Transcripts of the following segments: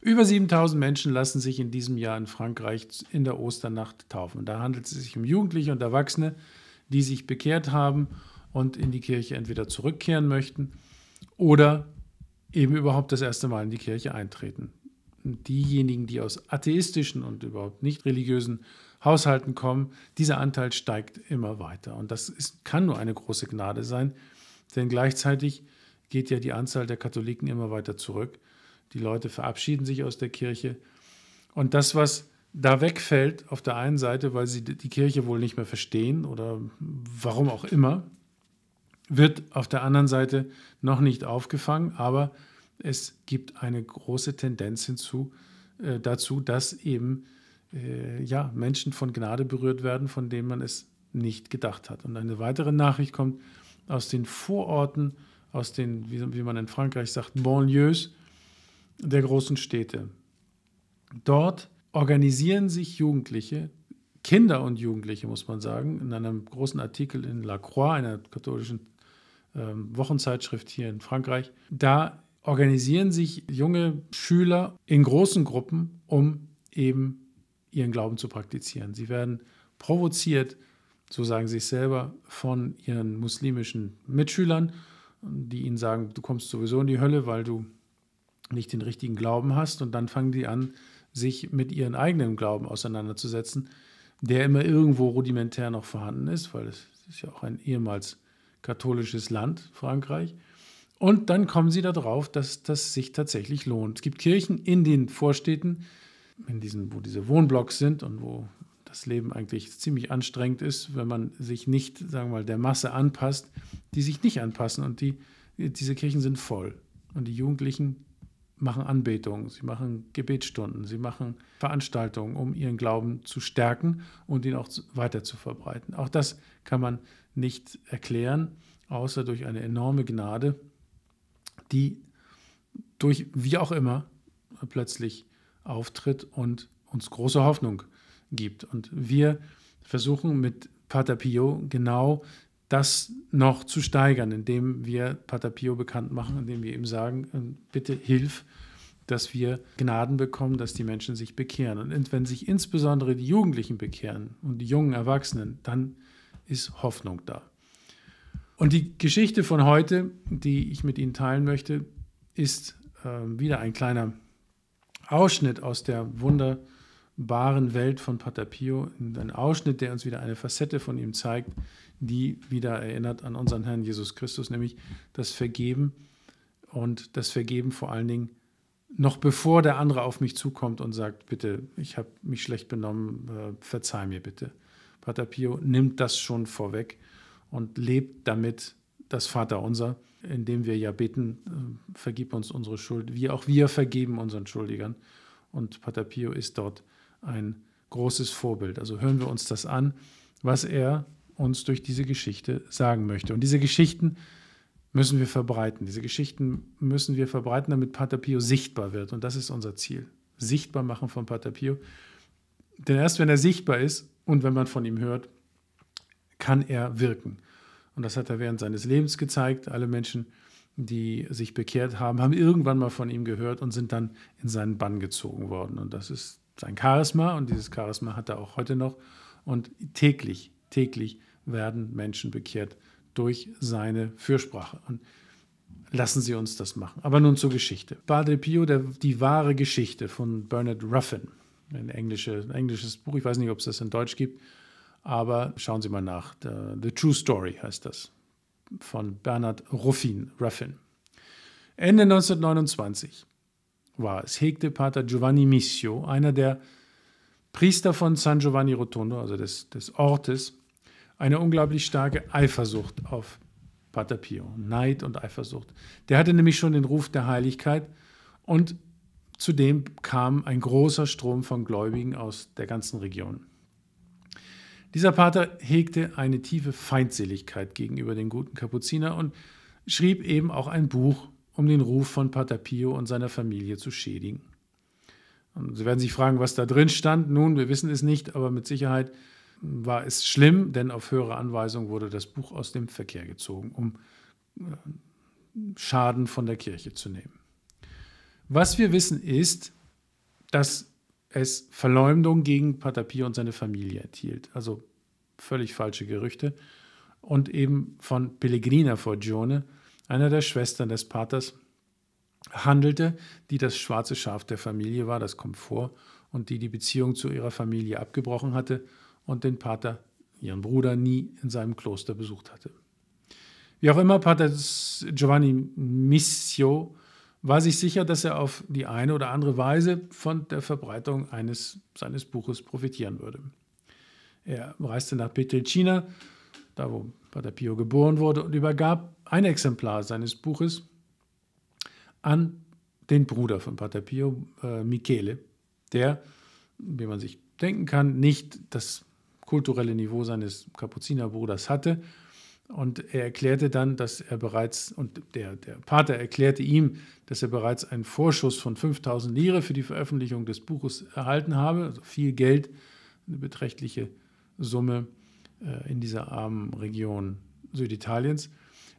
Über 7000 Menschen lassen sich in diesem Jahr in Frankreich in der Osternacht taufen. Da handelt es sich um Jugendliche und Erwachsene, die sich bekehrt haben und in die Kirche entweder zurückkehren möchten oder eben überhaupt das erste Mal in die Kirche eintreten. Diejenigen, die aus atheistischen und überhaupt nicht religiösen Haushalten kommen, dieser Anteil steigt immer weiter. Und das ist, kann nur eine große Gnade sein, denn gleichzeitig geht ja die Anzahl der Katholiken immer weiter zurück die Leute verabschieden sich aus der Kirche. Und das, was da wegfällt, auf der einen Seite, weil sie die Kirche wohl nicht mehr verstehen oder warum auch immer, wird auf der anderen Seite noch nicht aufgefangen, aber es gibt eine große Tendenz hinzu, äh, dazu, dass eben äh, ja, Menschen von Gnade berührt werden, von denen man es nicht gedacht hat. Und eine weitere Nachricht kommt aus den Vororten, aus den, wie, wie man in Frankreich sagt, Banlieues, der großen Städte. Dort organisieren sich Jugendliche, Kinder und Jugendliche, muss man sagen, in einem großen Artikel in La Croix, einer katholischen ähm, Wochenzeitschrift hier in Frankreich. Da organisieren sich junge Schüler in großen Gruppen, um eben ihren Glauben zu praktizieren. Sie werden provoziert, so sagen sie es selber, von ihren muslimischen Mitschülern, die ihnen sagen, du kommst sowieso in die Hölle, weil du nicht den richtigen Glauben hast und dann fangen die an, sich mit ihren eigenen Glauben auseinanderzusetzen, der immer irgendwo rudimentär noch vorhanden ist, weil es ist ja auch ein ehemals katholisches Land, Frankreich. Und dann kommen sie darauf, dass das sich tatsächlich lohnt. Es gibt Kirchen in den Vorstädten, in diesen, wo diese Wohnblocks sind und wo das Leben eigentlich ziemlich anstrengend ist, wenn man sich nicht, sagen wir mal, der Masse anpasst, die sich nicht anpassen. Und die, diese Kirchen sind voll. Und die Jugendlichen machen Anbetungen, sie machen Gebetsstunden, sie machen Veranstaltungen, um ihren Glauben zu stärken und ihn auch weiter zu verbreiten. Auch das kann man nicht erklären, außer durch eine enorme Gnade, die durch wie auch immer plötzlich auftritt und uns große Hoffnung gibt. Und wir versuchen mit Pater Pio genau das noch zu steigern, indem wir Pater Pio bekannt machen, mhm. indem wir ihm sagen, äh, bitte hilf, dass wir Gnaden bekommen, dass die Menschen sich bekehren. Und wenn sich insbesondere die Jugendlichen bekehren und die jungen Erwachsenen, dann ist Hoffnung da. Und die Geschichte von heute, die ich mit Ihnen teilen möchte, ist äh, wieder ein kleiner Ausschnitt aus der wunderbaren Welt von Pater Pio. ein Ausschnitt, der uns wieder eine Facette von ihm zeigt, die wieder erinnert an unseren Herrn Jesus Christus, nämlich das Vergeben und das Vergeben vor allen Dingen noch bevor der andere auf mich zukommt und sagt, bitte, ich habe mich schlecht benommen, äh, verzeih mir bitte. Pater Pio nimmt das schon vorweg und lebt damit das Vaterunser, indem wir ja beten, äh, vergib uns unsere Schuld, wie auch wir vergeben unseren Schuldigern. Und Pater Pio ist dort ein großes Vorbild. Also hören wir uns das an, was er uns durch diese Geschichte sagen möchte. Und diese Geschichten müssen wir verbreiten. Diese Geschichten müssen wir verbreiten, damit Pater Pio sichtbar wird. Und das ist unser Ziel. Sichtbar machen von Pater Pio. Denn erst wenn er sichtbar ist und wenn man von ihm hört, kann er wirken. Und das hat er während seines Lebens gezeigt. Alle Menschen, die sich bekehrt haben, haben irgendwann mal von ihm gehört und sind dann in seinen Bann gezogen worden. Und das ist sein Charisma und dieses Charisma hat er auch heute noch. Und täglich, täglich werden Menschen bekehrt durch seine Fürsprache. Und lassen Sie uns das machen. Aber nun zur Geschichte. Padre Pio, der, die wahre Geschichte von Bernard Ruffin, ein, englische, ein englisches Buch, ich weiß nicht, ob es das in Deutsch gibt, aber schauen Sie mal nach. The, The True Story heißt das, von Bernard Ruffin. Ruffin. Ende 1929 war es, hegte Pater Giovanni Missio, einer der Priester von San Giovanni Rotondo, also des, des Ortes, eine unglaublich starke Eifersucht auf Pater Pio, Neid und Eifersucht. Der hatte nämlich schon den Ruf der Heiligkeit und zudem kam ein großer Strom von Gläubigen aus der ganzen Region. Dieser Pater hegte eine tiefe Feindseligkeit gegenüber den guten Kapuziner und schrieb eben auch ein Buch, um den Ruf von Pater Pio und seiner Familie zu schädigen. Und Sie werden sich fragen, was da drin stand. Nun, wir wissen es nicht, aber mit Sicherheit war es schlimm, denn auf höhere Anweisung wurde das Buch aus dem Verkehr gezogen, um äh, Schaden von der Kirche zu nehmen. Was wir wissen ist, dass es Verleumdung gegen Pater Pio und seine Familie enthielt, also völlig falsche Gerüchte, und eben von Pellegrina Forgione, einer der Schwestern des Paters, handelte, die das schwarze Schaf der Familie war, das kommt vor, und die die Beziehung zu ihrer Familie abgebrochen hatte und den Pater, ihren Bruder, nie in seinem Kloster besucht hatte. Wie auch immer, Pater Giovanni Missio war sich sicher, dass er auf die eine oder andere Weise von der Verbreitung eines seines Buches profitieren würde. Er reiste nach Petricina, da wo Pater Pio geboren wurde, und übergab ein Exemplar seines Buches an den Bruder von Pater Pio, äh, Michele, der, wie man sich denken kann, nicht das kulturelle Niveau seines Kapuzinerbruders hatte. Und er erklärte dann, dass er bereits, und der, der Pater erklärte ihm, dass er bereits einen Vorschuss von 5000 Lire für die Veröffentlichung des Buches erhalten habe, also viel Geld, eine beträchtliche Summe äh, in dieser armen Region Süditaliens.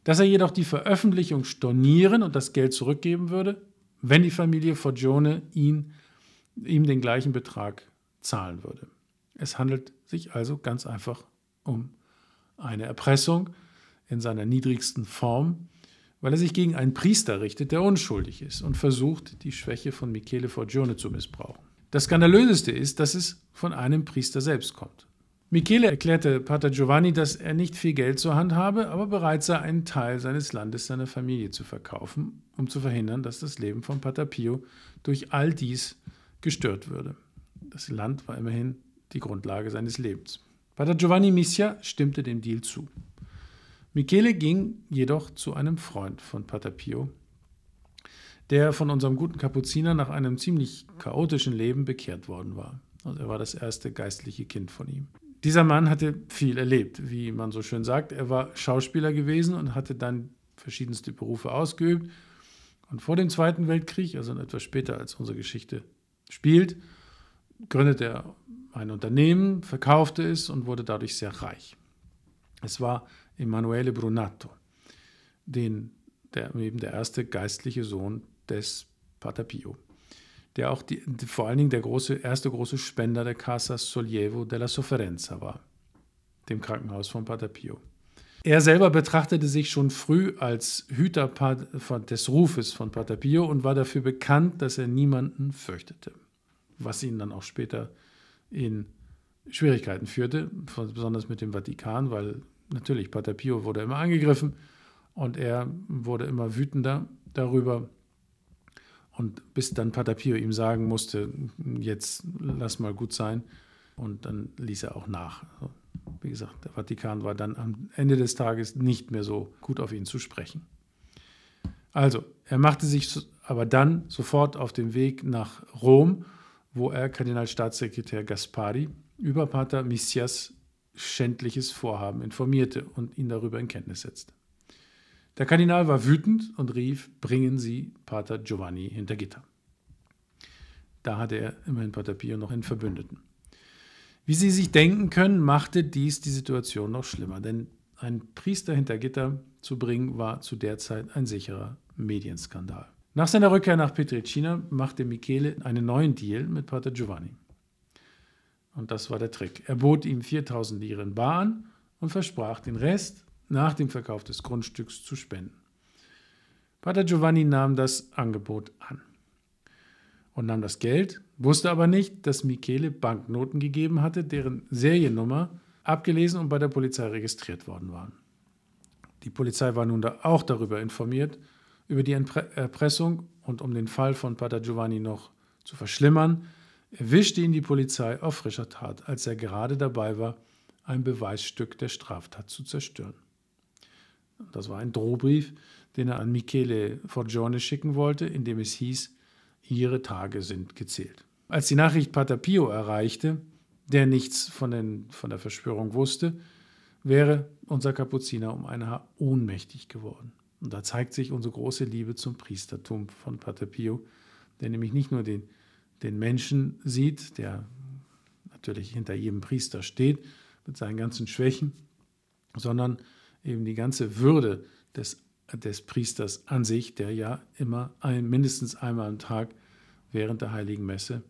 Dass er jedoch die Veröffentlichung stornieren und das Geld zurückgeben würde, wenn die Familie Forgione ihn, ihm den gleichen Betrag zahlen würde. Es handelt sich also ganz einfach um eine Erpressung in seiner niedrigsten Form, weil er sich gegen einen Priester richtet, der unschuldig ist und versucht, die Schwäche von Michele Forgione zu missbrauchen. Das Skandalöseste ist, dass es von einem Priester selbst kommt. Michele erklärte Pater Giovanni, dass er nicht viel Geld zur Hand habe, aber bereit sei, einen Teil seines Landes seiner Familie zu verkaufen, um zu verhindern, dass das Leben von Pater Pio durch all dies gestört würde. Das Land war immerhin die Grundlage seines Lebens. Pater Giovanni Missia stimmte dem Deal zu. Michele ging jedoch zu einem Freund von Pater Pio, der von unserem guten Kapuziner nach einem ziemlich chaotischen Leben bekehrt worden war. Und also er war das erste geistliche Kind von ihm. Dieser Mann hatte viel erlebt, wie man so schön sagt. Er war Schauspieler gewesen und hatte dann verschiedenste Berufe ausgeübt. Und vor dem Zweiten Weltkrieg, also etwas später als unsere Geschichte spielt, gründete er ein Unternehmen, verkaufte es und wurde dadurch sehr reich. Es war Emanuele Brunato, den, der, eben der erste geistliche Sohn des Pater Pio, der auch die, vor allen Dingen der große, erste große Spender der Casa Sollievo della Sofferenza war, dem Krankenhaus von Pater Pio. Er selber betrachtete sich schon früh als Hüter des Rufes von Pater Pio und war dafür bekannt, dass er niemanden fürchtete, was ihn dann auch später äh, in Schwierigkeiten führte, besonders mit dem Vatikan, weil natürlich Pater Pio wurde immer angegriffen und er wurde immer wütender darüber. Und bis dann Pater Pio ihm sagen musste, jetzt lass mal gut sein. Und dann ließ er auch nach. Wie gesagt, der Vatikan war dann am Ende des Tages nicht mehr so gut auf ihn zu sprechen. Also, er machte sich aber dann sofort auf den Weg nach Rom wo er Kardinalstaatssekretär Gaspari über Pater Missias schändliches Vorhaben informierte und ihn darüber in Kenntnis setzte. Der Kardinal war wütend und rief, bringen Sie Pater Giovanni hinter Gitter. Da hatte er immerhin Pater Pio noch in Verbündeten. Wie Sie sich denken können, machte dies die Situation noch schlimmer, denn einen Priester hinter Gitter zu bringen war zu der Zeit ein sicherer Medienskandal. Nach seiner Rückkehr nach Petricina machte Michele einen neuen Deal mit Pater Giovanni. Und das war der Trick. Er bot ihm 4000 in bar an und versprach, den Rest nach dem Verkauf des Grundstücks zu spenden. Pater Giovanni nahm das Angebot an und nahm das Geld, wusste aber nicht, dass Michele Banknoten gegeben hatte, deren Seriennummer abgelesen und bei der Polizei registriert worden waren. Die Polizei war nun da auch darüber informiert über die Erpressung und um den Fall von Pater Giovanni noch zu verschlimmern, erwischte ihn die Polizei auf frischer Tat, als er gerade dabei war, ein Beweisstück der Straftat zu zerstören. Das war ein Drohbrief, den er an Michele Forgione schicken wollte, in dem es hieß, ihre Tage sind gezählt. Als die Nachricht Pater Pio erreichte, der nichts von, den, von der Verschwörung wusste, wäre unser Kapuziner um ein Haar ohnmächtig geworden. Und da zeigt sich unsere große Liebe zum Priestertum von Pater Pio, der nämlich nicht nur den, den Menschen sieht, der natürlich hinter jedem Priester steht mit seinen ganzen Schwächen, sondern eben die ganze Würde des, des Priesters an sich, der ja immer ein, mindestens einmal am Tag während der heiligen Messe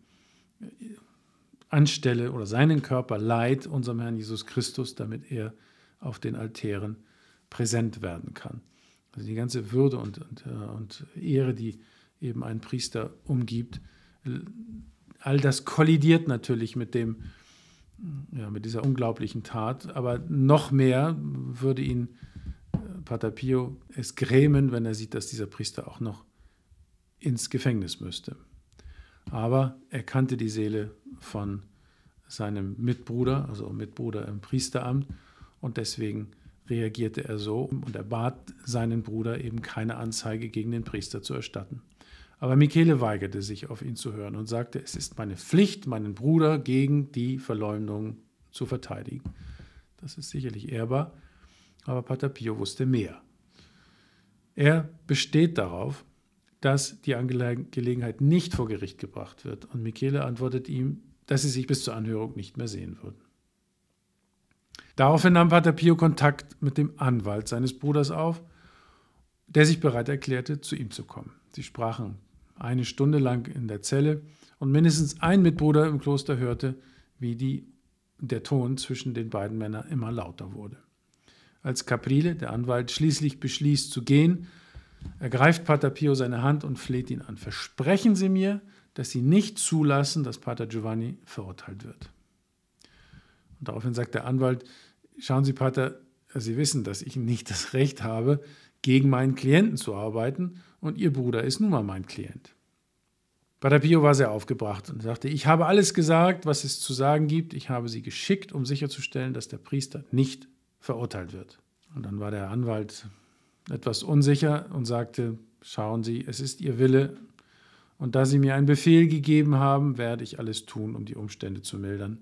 anstelle oder seinen Körper leiht unserem Herrn Jesus Christus, damit er auf den Altären präsent werden kann. Also die ganze Würde und, und, äh, und Ehre, die eben ein Priester umgibt, all das kollidiert natürlich mit dem, ja, mit dieser unglaublichen Tat. Aber noch mehr würde ihn äh, Pater Pio es grämen, wenn er sieht, dass dieser Priester auch noch ins Gefängnis müsste. Aber er kannte die Seele von seinem Mitbruder, also Mitbruder im Priesteramt, und deswegen reagierte er so und er bat seinen Bruder eben keine Anzeige gegen den Priester zu erstatten. Aber Michele weigerte sich, auf ihn zu hören und sagte, es ist meine Pflicht, meinen Bruder gegen die Verleumdung zu verteidigen. Das ist sicherlich ehrbar, aber Pater Pio wusste mehr. Er besteht darauf, dass die Angelegenheit nicht vor Gericht gebracht wird und Michele antwortet ihm, dass sie sich bis zur Anhörung nicht mehr sehen würden. Daraufhin nahm Pater Pio Kontakt mit dem Anwalt seines Bruders auf, der sich bereit erklärte, zu ihm zu kommen. Sie sprachen eine Stunde lang in der Zelle und mindestens ein Mitbruder im Kloster hörte, wie die, der Ton zwischen den beiden Männern immer lauter wurde. Als Caprile, der Anwalt, schließlich beschließt zu gehen, ergreift Pater Pio seine Hand und fleht ihn an. Versprechen Sie mir, dass Sie nicht zulassen, dass Pater Giovanni verurteilt wird. Und daraufhin sagt der Anwalt, schauen Sie, Pater, Sie wissen, dass ich nicht das Recht habe, gegen meinen Klienten zu arbeiten und Ihr Bruder ist nun mal mein Klient. Pater Pio war sehr aufgebracht und sagte, ich habe alles gesagt, was es zu sagen gibt, ich habe Sie geschickt, um sicherzustellen, dass der Priester nicht verurteilt wird. Und dann war der Anwalt etwas unsicher und sagte, schauen Sie, es ist Ihr Wille, und da Sie mir einen Befehl gegeben haben, werde ich alles tun, um die Umstände zu mildern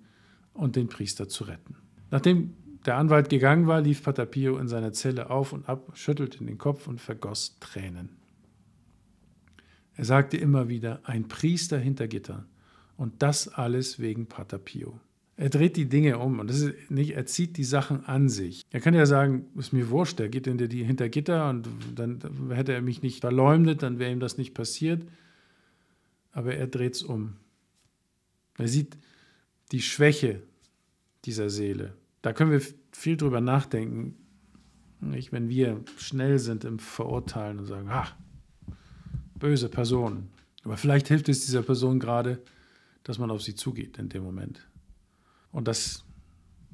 und den Priester zu retten. Nachdem der Anwalt gegangen war, lief Pater Pio in seiner Zelle auf und ab, schüttelte den Kopf und vergoss Tränen. Er sagte immer wieder, ein Priester hinter Gitter. Und das alles wegen Pater Pio. Er dreht die Dinge um und das ist nicht, er zieht die Sachen an sich. Er kann ja sagen, ist mir wurscht, er geht hinter, die, hinter Gitter und dann hätte er mich nicht verleumdet, dann wäre ihm das nicht passiert. Aber er dreht es um. Er sieht, die Schwäche dieser Seele. Da können wir viel drüber nachdenken, nicht, wenn wir schnell sind im Verurteilen und sagen, ach, böse Person. Aber vielleicht hilft es dieser Person gerade, dass man auf sie zugeht in dem Moment. Und das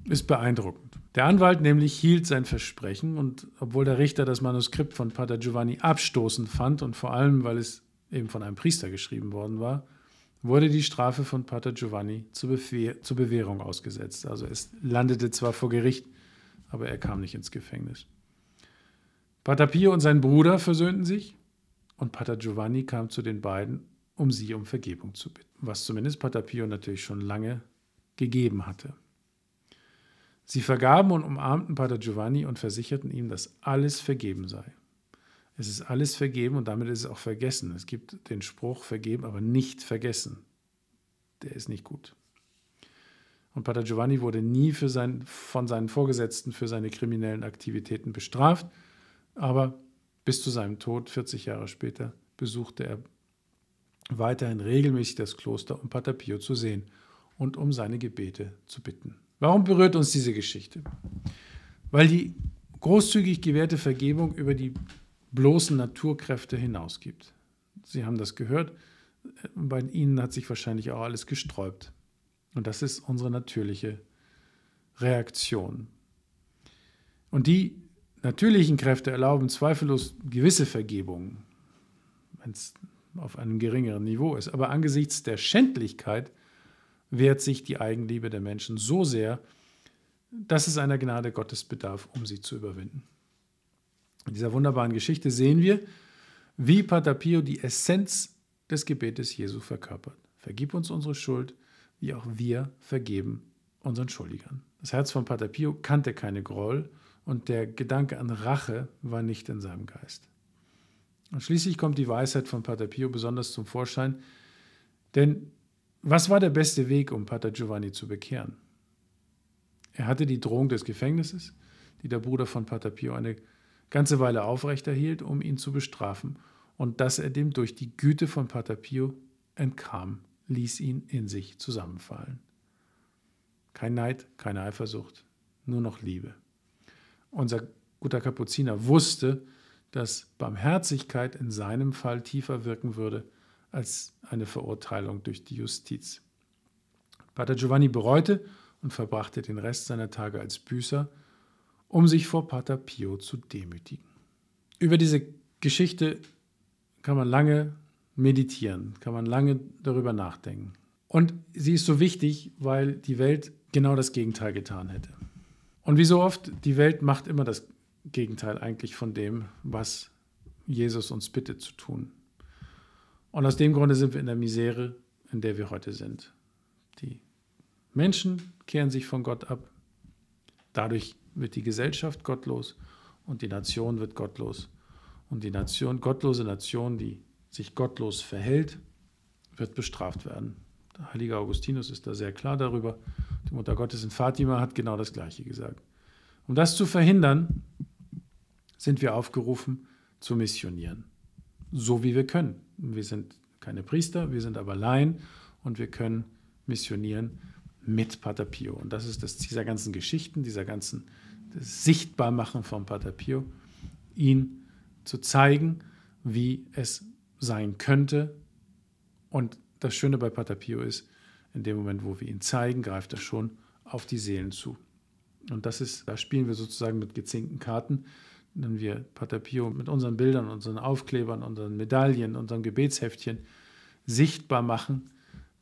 ist beeindruckend. Der Anwalt nämlich hielt sein Versprechen und obwohl der Richter das Manuskript von Pater Giovanni abstoßend fand und vor allem, weil es eben von einem Priester geschrieben worden war, wurde die Strafe von Pater Giovanni zur, Befehl, zur Bewährung ausgesetzt. Also es landete zwar vor Gericht, aber er kam nicht ins Gefängnis. Pater Pio und sein Bruder versöhnten sich und Pater Giovanni kam zu den beiden, um sie um Vergebung zu bitten, was zumindest Pater Pio natürlich schon lange gegeben hatte. Sie vergaben und umarmten Pater Giovanni und versicherten ihm, dass alles vergeben sei. Es ist alles vergeben und damit ist es auch vergessen. Es gibt den Spruch, vergeben, aber nicht vergessen. Der ist nicht gut. Und Pater Giovanni wurde nie für sein, von seinen Vorgesetzten für seine kriminellen Aktivitäten bestraft, aber bis zu seinem Tod, 40 Jahre später, besuchte er weiterhin regelmäßig das Kloster, um Pater Pio zu sehen und um seine Gebete zu bitten. Warum berührt uns diese Geschichte? Weil die großzügig gewährte Vergebung über die bloßen Naturkräfte hinausgibt. Sie haben das gehört, bei Ihnen hat sich wahrscheinlich auch alles gesträubt. Und das ist unsere natürliche Reaktion. Und die natürlichen Kräfte erlauben zweifellos gewisse Vergebungen, wenn es auf einem geringeren Niveau ist. Aber angesichts der Schändlichkeit wehrt sich die Eigenliebe der Menschen so sehr, dass es einer Gnade Gottes bedarf, um sie zu überwinden. In dieser wunderbaren Geschichte sehen wir, wie Pater Pio die Essenz des Gebetes Jesu verkörpert. Vergib uns unsere Schuld, wie auch wir vergeben unseren Schuldigern. Das Herz von Pater Pio kannte keine Groll und der Gedanke an Rache war nicht in seinem Geist. Und schließlich kommt die Weisheit von Pater Pio besonders zum Vorschein, denn was war der beste Weg, um Pater Giovanni zu bekehren? Er hatte die Drohung des Gefängnisses, die der Bruder von Pater Pio eine ganze Weile aufrechterhielt, um ihn zu bestrafen, und dass er dem durch die Güte von Pater Pio entkam, ließ ihn in sich zusammenfallen. Kein Neid, keine Eifersucht, nur noch Liebe. Unser guter Kapuziner wusste, dass Barmherzigkeit in seinem Fall tiefer wirken würde als eine Verurteilung durch die Justiz. Pater Giovanni bereute und verbrachte den Rest seiner Tage als Büßer, um sich vor Pater Pio zu demütigen. Über diese Geschichte kann man lange meditieren, kann man lange darüber nachdenken. Und sie ist so wichtig, weil die Welt genau das Gegenteil getan hätte. Und wie so oft, die Welt macht immer das Gegenteil eigentlich von dem, was Jesus uns bittet zu tun. Und aus dem Grunde sind wir in der Misere, in der wir heute sind. Die Menschen kehren sich von Gott ab. Dadurch wird die Gesellschaft gottlos und die Nation wird gottlos. Und die Nation, gottlose Nation, die sich gottlos verhält, wird bestraft werden. Der heilige Augustinus ist da sehr klar darüber. Die Mutter Gottes in Fatima hat genau das Gleiche gesagt. Um das zu verhindern, sind wir aufgerufen zu missionieren. So wie wir können. Wir sind keine Priester, wir sind aber Laien und wir können missionieren mit Pater Pio. Und das ist das, dieser ganzen Geschichten, dieser ganzen Sichtbarmachen von Pater Pio, ihn zu zeigen, wie es sein könnte. Und das Schöne bei Pater Pio ist, in dem Moment, wo wir ihn zeigen, greift er schon auf die Seelen zu. Und das ist, da spielen wir sozusagen mit gezinkten Karten, wenn wir Pater Pio mit unseren Bildern, unseren Aufklebern, unseren Medaillen, unseren Gebetsheftchen sichtbar machen,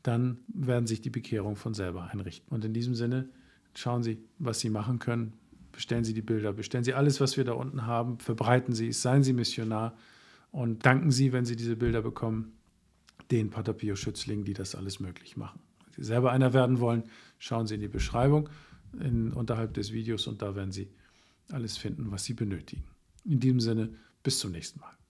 dann werden sich die Bekehrungen von selber einrichten. Und in diesem Sinne schauen Sie, was Sie machen können. Bestellen Sie die Bilder, bestellen Sie alles, was wir da unten haben, verbreiten Sie es, seien Sie Missionar und danken Sie, wenn Sie diese Bilder bekommen, den Pater Pio Schützlingen, die das alles möglich machen. Wenn Sie selber einer werden wollen, schauen Sie in die Beschreibung in, unterhalb des Videos und da werden Sie alles finden, was Sie benötigen. In diesem Sinne, bis zum nächsten Mal.